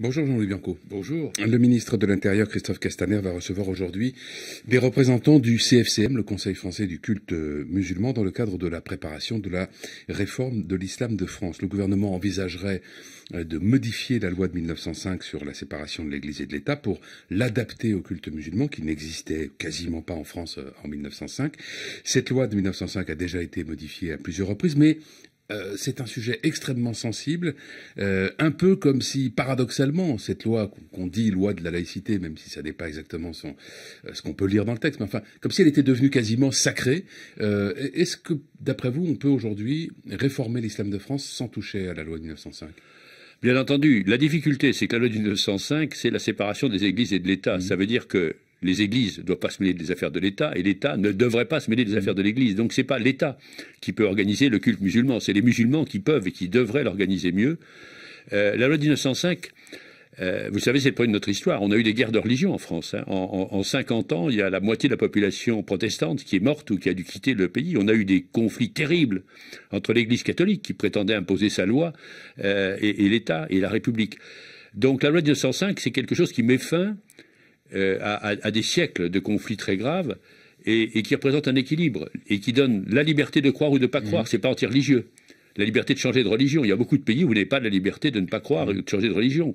Bonjour Jean-Louis Bianco. Bonjour. Le ministre de l'Intérieur, Christophe Castaner, va recevoir aujourd'hui des représentants du CFCM, le Conseil français du culte euh, musulman, dans le cadre de la préparation de la réforme de l'islam de France. Le gouvernement envisagerait euh, de modifier la loi de 1905 sur la séparation de l'Église et de l'État pour l'adapter au culte musulman qui n'existait quasiment pas en France euh, en 1905. Cette loi de 1905 a déjà été modifiée à plusieurs reprises, mais euh, c'est un sujet extrêmement sensible, euh, un peu comme si, paradoxalement, cette loi qu'on dit loi de la laïcité, même si ça n'est pas exactement euh, ce qu'on peut lire dans le texte, mais enfin, comme si elle était devenue quasiment sacrée. Est-ce que, d'après vous, on peut aujourd'hui réformer l'islam de France sans toucher à la loi de 1905 Bien entendu, la difficulté, c'est que la loi de 1905, c'est la séparation des églises et de l'État. Mmh. Ça veut dire que les églises ne doivent pas se mêler des affaires de l'État et l'État ne devrait pas se mêler des mm. affaires de l'Église. Donc ce n'est pas l'État qui peut organiser le culte musulman, c'est les musulmans qui peuvent et qui devraient l'organiser mieux. Euh, la loi de 1905, euh, vous savez, c'est le problème de notre histoire. On a eu des guerres de religion en France. Hein. En, 50 ans, il y a la moitié de la population protestante qui est morte ou qui a dû quitter le pays. On a eu des conflits terribles entre l'Église catholique qui prétendait imposer sa loi euh, et, et l'État et la République. Donc la loi de 1905, c'est quelque chose qui met fin euh, à, des siècles de conflits très graves et, qui représente un équilibre et qui donne la liberté de croire ou de ne pas croire. Mmh. C'est pas anti-religieux. La liberté de changer de religion. Il y a beaucoup de pays où vous n'avez pas la liberté de ne pas croire mmh. ou de changer de religion.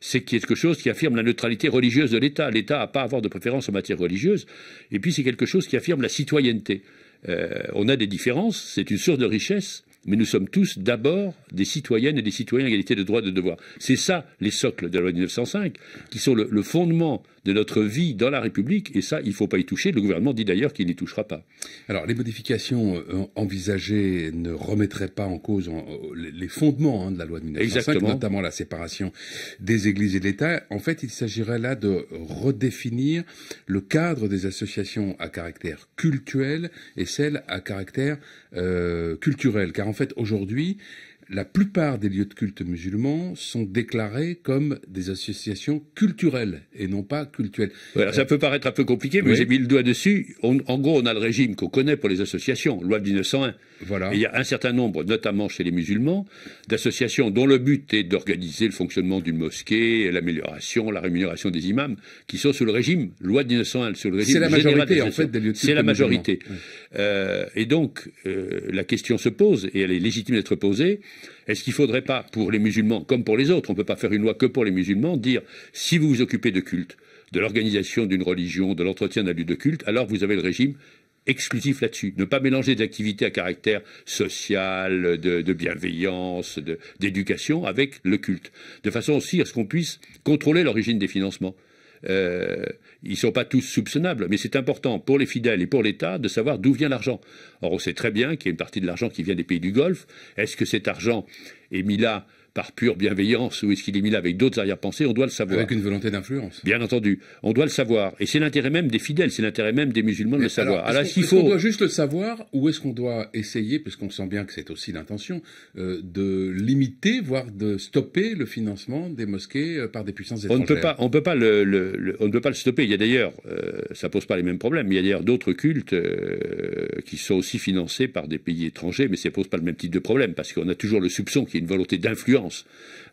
C'est quelque chose qui affirme la neutralité religieuse de l'État. L'État n'a pas à avoir de préférence en matière religieuse. Et puis c'est quelque chose qui affirme la citoyenneté. Euh, on a des différences, c'est une source de richesse, mais nous sommes tous d'abord des citoyennes et des citoyens à égalité de droits et de devoirs. C'est ça les socles de la loi de 1905, qui sont le, fondement de notre vie dans la République, et ça, il ne faut pas y toucher. Le gouvernement dit d'ailleurs qu'il n'y touchera pas. Alors, les modifications euh, envisagées ne remettraient pas en cause euh, les fondements hein, de la loi de 1905, notamment la séparation des églises et de l'État. En fait, il s'agirait là de redéfinir le cadre des associations à caractère cultuel et celles à caractère euh, culturel, car fait, aujourd'hui, la plupart des lieux de culte musulmans sont déclarés comme des associations culturelles et non pas culturelles. Voilà, ça euh, peut paraître un peu compliqué, mais j'ai mis le doigt dessus. en gros, on a le régime qu'on connaît pour les associations, loi de 1901. Voilà. il y a un certain nombre, notamment chez les musulmans, d'associations dont le but est d'organiser le fonctionnement d'une mosquée, l'amélioration, la rémunération des imams, qui sont sous le régime loi de 1901, sous le régime. C'est la majorité en fait des lieux de culte. C'est la majorité. Euh, et donc, euh, la question se pose et elle est légitime d'être posée est-ce qu'il ne faudrait pas, pour les musulmans comme pour les autres, on ne peut pas faire une loi que pour les musulmans, dire si vous vous occupez de culte, de l'organisation d'une religion, de l'entretien d'un lieu de culte, alors vous avez le régime exclusif là-dessus. Ne pas mélanger des activités à caractère social, de, de bienveillance, d'éducation avec le culte, de façon aussi à ce qu'on puisse contrôler l'origine des financements. Euh, ils ne sont pas tous soupçonnables, mais c'est important pour les fidèles et pour l'État de savoir d'où vient l'argent. Or, on sait très bien qu'il y a une partie de l'argent qui vient des pays du Golfe. Est-ce que cet argent est mis là par pure bienveillance ou est-ce qu'il est mis là avec d'autres arrière-pensées On doit le savoir. Avec une volonté d'influence. Bien entendu, on doit le savoir. Et c'est l'intérêt même des fidèles, c'est l'intérêt même des musulmans de le savoir. Alors, est-ce faut... qu'on doit juste le savoir ou est-ce qu'on doit essayer, parce qu'on sent bien que c'est aussi l'intention, euh, de limiter, voire de stopper le financement des mosquées euh, par des puissances étrangères On ne peut pas, on peut pas le, on ne peut pas le stopper. Il y a d'ailleurs, euh, ça pose pas les mêmes problèmes. Il y a d'ailleurs d'autres cultes euh, qui sont aussi financés par des pays étrangers, mais ça pose pas le même type de problème parce qu'on a toujours le soupçon qu'il y a une volonté d'influence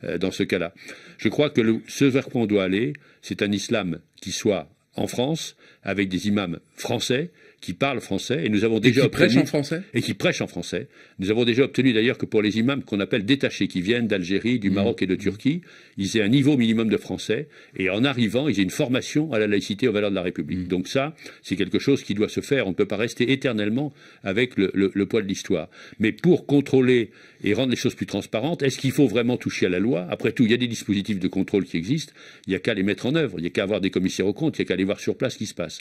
euh, dans ce cas-là. Je crois que ce vers quoi on doit aller, c'est un islam qui soit en France, avec des imams français, qui parlent français et nous avons déjà qui prêchent en français et qui prêchent en français. Nous avons déjà obtenu d'ailleurs que pour les imams qu'on appelle détachés qui viennent d'Algérie, du mmh. Maroc et de Turquie, ils aient un niveau minimum de français et en arrivant, ils aient une formation à la laïcité aux valeurs de la République. Mmh. Donc ça, c'est quelque chose qui doit se faire. On ne peut pas rester éternellement avec le, poids de l'histoire. Mais pour contrôler et rendre les choses plus transparentes, est-ce qu'il faut vraiment toucher à la loi Après tout, il y a des dispositifs de contrôle qui existent. Il n'y a qu'à les mettre en œuvre. Il n'y a qu'à avoir des commissaires aux comptes. Il n'y a qu'à aller voir sur place ce qui se passe.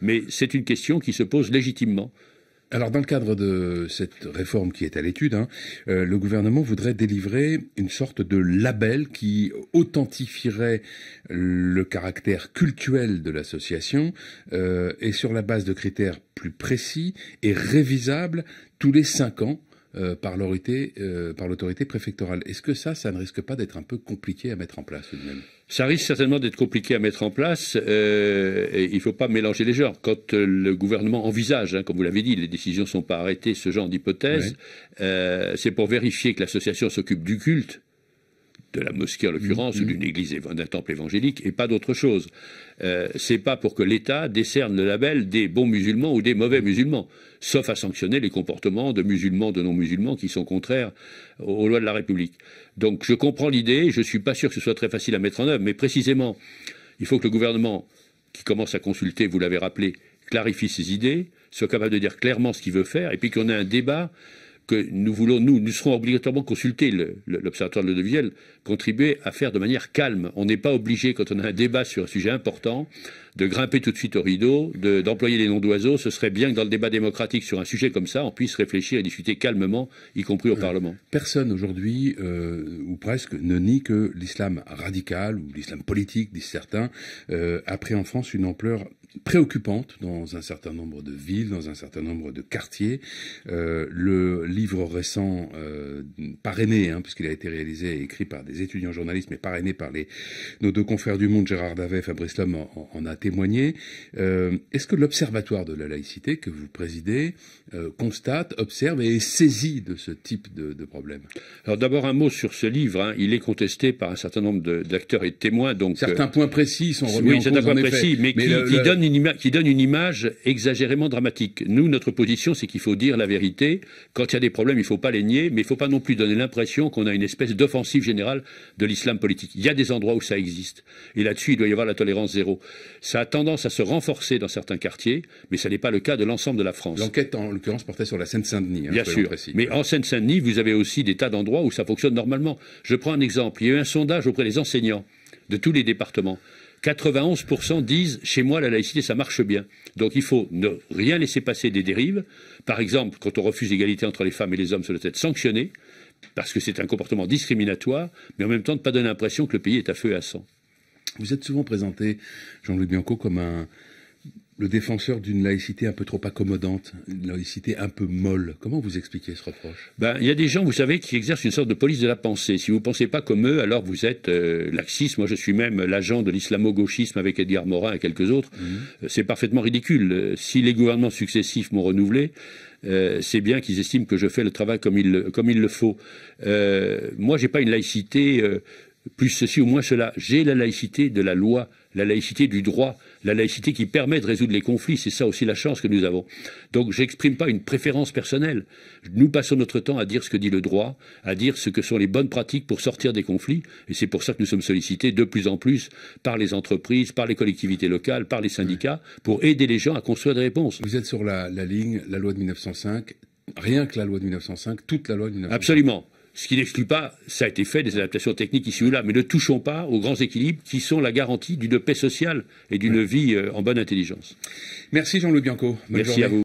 Mais c'est une question qui se légitimement. Alors, dans le cadre de cette réforme qui est à l'étude, hein, euh, le gouvernement voudrait délivrer une sorte de label qui authentifierait le caractère culturel de l'association euh, et sur la base de critères plus précis et révisables tous les cinq ans euh, euh, par l'autorité préfectorale. Est-ce que ça, ça ne risque pas d'être un peu compliqué à mettre en place même ça risque certainement d'être compliqué à mettre en place. Euh, et il ne faut pas mélanger les genres. Quand le gouvernement envisage, hein, comme vous l'avez dit, les décisions ne sont pas arrêtées, ce genre d'hypothèse, c'est pour vérifier que l'association s'occupe du culte, de la mosquée en mm, l'occurrence, ou mm. d'une église, d'un temple évangélique, et pas d'autre chose. Ce euh, c'est pas pour que l'État décerne le label des bons musulmans ou des mauvais mm. musulmans, sauf à sanctionner les comportements de musulmans, de non-musulmans qui sont contraires aux lois de la République. Donc je comprends l'idée, je suis pas sûr que ce soit très facile à mettre en œuvre, mais précisément, il faut que le gouvernement, qui commence à consulter, vous l'avez rappelé, clarifie ses idées, soit capable de dire clairement ce qu'il veut faire, et puis qu'on ait un débat que nous voulons, nous, nous serons obligatoirement consultés, l'Observatoire de l'audiovisuel, contribuer à faire de manière calme. On n'est pas obligé, quand on a un débat sur un sujet important, de grimper tout de suite au rideau, d'employer les noms d'oiseaux. Ce serait bien que dans le débat démocratique sur un sujet comme ça, on puisse réfléchir et discuter calmement, y compris au euh, Parlement. Personne aujourd'hui, euh, ou presque, ne nie que l'islam radical ou l'islam politique, disent certains, euh, a pris en France une ampleur préoccupante dans un certain nombre de villes, dans un certain nombre de quartiers. Euh, le livre récent, euh, parrainé, hein, puisqu'il a été réalisé et écrit par des étudiants journalistes, mais parrainé par les, nos deux confrères du Monde, Gérard Davet et Fabrice Lhomme, en, a témoigné. Euh, est-ce que l'Observatoire de la laïcité que vous présidez constate, observe et est saisi de ce type de, problème Alors d'abord un mot sur ce livre. Hein. Il est contesté par un certain nombre d'acteurs et de témoins. Donc, certains points précis sont remis en cause, effet. précis, mais, qui, qui qui donne une image exagérément dramatique. Nous, notre position, c'est qu'il faut dire la vérité. Quand il y a des problèmes, il ne faut pas les nier, mais il ne faut pas non plus donner l'impression qu'on a une espèce d'offensive générale de l'islam politique. Il y a des endroits où ça existe. Et là-dessus, il doit y avoir la tolérance zéro. Ça a tendance à se renforcer dans certains quartiers, mais ça n'est pas le cas de l'ensemble de la France. L'enquête, en l'occurrence, portait sur la Seine-Saint-Denis. Hein, Bien sûr. Mais en Seine-Saint-Denis, vous avez aussi des tas d'endroits où ça fonctionne normalement. Je prends un exemple. Il y a eu un sondage auprès des enseignants de tous les départements. 91% disent chez moi la laïcité ça marche bien. Donc il faut ne rien laisser passer des dérives. Par exemple, quand on refuse l'égalité entre les femmes et les hommes, ça doit être sanctionné parce que c'est un comportement discriminatoire, mais en même temps ne pas donner l'impression que le pays est à feu et à sang. Vous êtes souvent présenté, Jean-Louis Bianco, comme un, le défenseur d'une laïcité un peu trop accommodante, une laïcité un peu molle. Comment vous expliquez ce reproche ben, Il y a des gens, vous savez, qui exercent une sorte de police de la pensée. Si vous ne pensez pas comme eux, alors vous êtes euh, laxiste. Moi, je suis même l'agent de l'islamo-gauchisme avec Edgar Morin et quelques autres. Mmh. Euh, c'est parfaitement ridicule. Euh, si les gouvernements successifs m'ont renouvelé, c'est bien qu'ils estiment que je fais le travail comme il, comme il le faut. moi, je n'ai pas une laïcité plus ceci ou moins cela. J'ai la laïcité de la loi, la laïcité du droit la laïcité qui permet de résoudre les conflits, c'est ça aussi la chance que nous avons. Donc j'exprime pas une préférence personnelle. Nous passons notre temps à dire ce que dit le droit, à dire ce que sont les bonnes pratiques pour sortir des conflits, et c'est pour ça que nous sommes sollicités de plus en plus par les entreprises, par les collectivités locales, par les syndicats, pour aider les gens à construire des réponses. Vous êtes sur la, la ligne, la loi de 1905, rien que la loi de 1905, toute la loi de 1905. Absolument. Ce qui n'exclut pas, ça a été fait, des adaptations techniques ici ou là, mais ne touchons pas aux grands équilibres qui sont la garantie d'une paix sociale et d'une vie euh, en bonne intelligence. Merci Jean-Louis Bianco. Merci à vous.